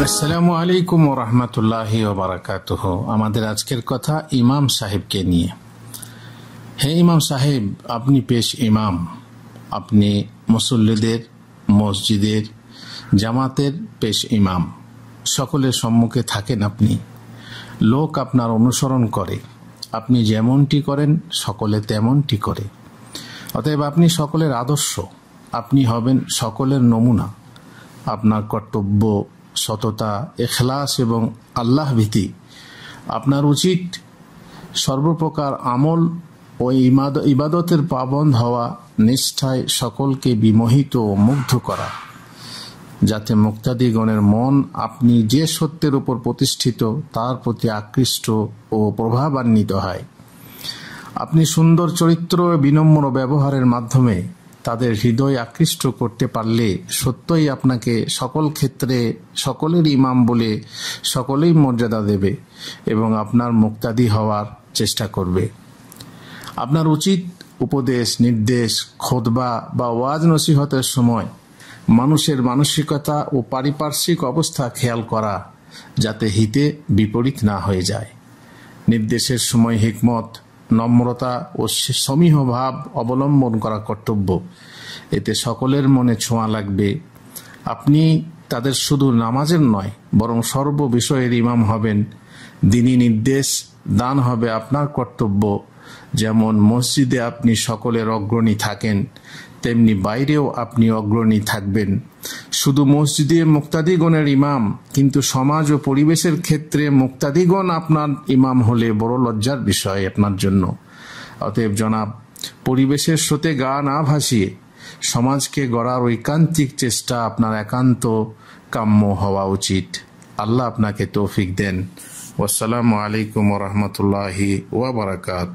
আসসালামু আলাইকুম ওরহমতুল্লাহি ওবরাকাতুহ আমাদের আজকের কথা ইমাম সাহেবকে নিয়ে হে ইমাম সাহেব আপনি পেশ ইমাম আপনি মুসল্লিদের মসজিদের জামাতের পেশ ইমাম সকলের সম্মুখে থাকেন আপনি লোক আপনার অনুসরণ করে আপনি যেমনটি করেন সকলে তেমনটি করে অতএব আপনি সকলের আদর্শ আপনি হবেন সকলের নমুনা আপনার কর্তব্য সততা এখলাস এবং আল্লাহ ভীতি আপনার উচিত সর্বপ্রকার আমল ও ইবাদতের পাবন্ধ হওয়া নিষ্ঠায় সকলকে বিমোহিত ও মুগ্ধ করা যাতে মুক্তাদিগণের মন আপনি যে সত্যের উপর প্রতিষ্ঠিত তার প্রতি আকৃষ্ট ও প্রভাবান্বিত হয় আপনি সুন্দর চরিত্র বিনম্র ব্যবহারের মাধ্যমে তাদের হৃদয় আকৃষ্ট করতে পারলে সত্যই আপনাকে সকল ক্ষেত্রে সকলের ইমাম বলে সকলেই মর্যাদা দেবে এবং আপনার মুক্তাদি হওয়ার চেষ্টা করবে আপনার উচিত উপদেশ নির্দেশ খোদবা বা ওয়াজ নসিহতের সময় মানুষের মানসিকতা ও পারিপার্শ্বিক অবস্থা খেয়াল করা যাতে হিতে বিপরীত না হয়ে যায় নির্দেশের সময় হিকমত নম্রতা ও সমীহ ভাব অবলম্বন করা কর্তব্য এতে সকলের মনে ছোঁয়া লাগবে আপনি তাদের শুধু নামাজের নয় বরং সর্ব বিষয়ের ইমাম হবেন দিনী নির্দেশ দান হবে আপনার কর্তব্য যেমন মসজিদে আপনি সকলের অগ্রণী থাকেন তেমনি বাইরেও আপনি অগ্রণী থাকবেন শুধু মসজিদে মুক্তাদিগণের ইমাম কিন্তু সমাজ ও পরিবেশের ক্ষেত্রে মুক্তাদিগণ আপনার ইমাম হলে বড় লজ্জার বিষয় আপনার জন্য অতএব জনাব পরিবেশের স্রোতে গা না ভাসিয়ে সমাজকে গড়ার ঐকান্তিক চেষ্টা আপনার একান্ত কাম্য হওয়া উচিত আল্লাহ আপনাকে তৌফিক দেন ওসালামু আলাইকুম রহমতুল্লাহি ওয়াবারাকাত